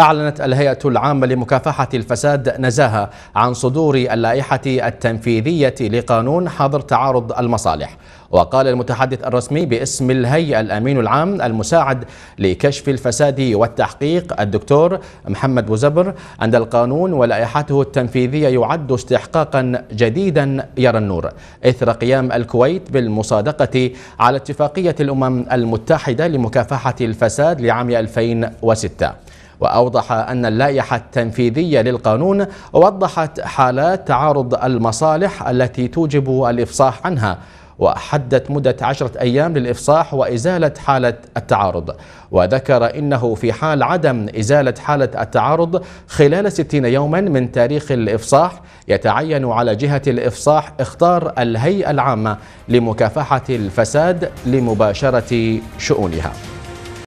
أعلنت الهيئة العامة لمكافحة الفساد نزاهة عن صدور اللائحة التنفيذية لقانون حظر تعارض المصالح وقال المتحدث الرسمي باسم الهيئة الأمين العام المساعد لكشف الفساد والتحقيق الدكتور محمد بوزبر أن القانون ولائحته التنفيذية يعد استحقاقا جديدا يرى النور إثر قيام الكويت بالمصادقة على اتفاقية الأمم المتحدة لمكافحة الفساد لعام 2006 وأوضح أن اللائحة التنفيذية للقانون وضحت حالات تعارض المصالح التي توجب الإفصاح عنها وحدت مدة عشرة أيام للإفصاح وإزالة حالة التعارض وذكر إنه في حال عدم إزالة حالة التعارض خلال 60 يوما من تاريخ الإفصاح يتعين على جهة الإفصاح اختار الهيئة العامة لمكافحة الفساد لمباشرة شؤونها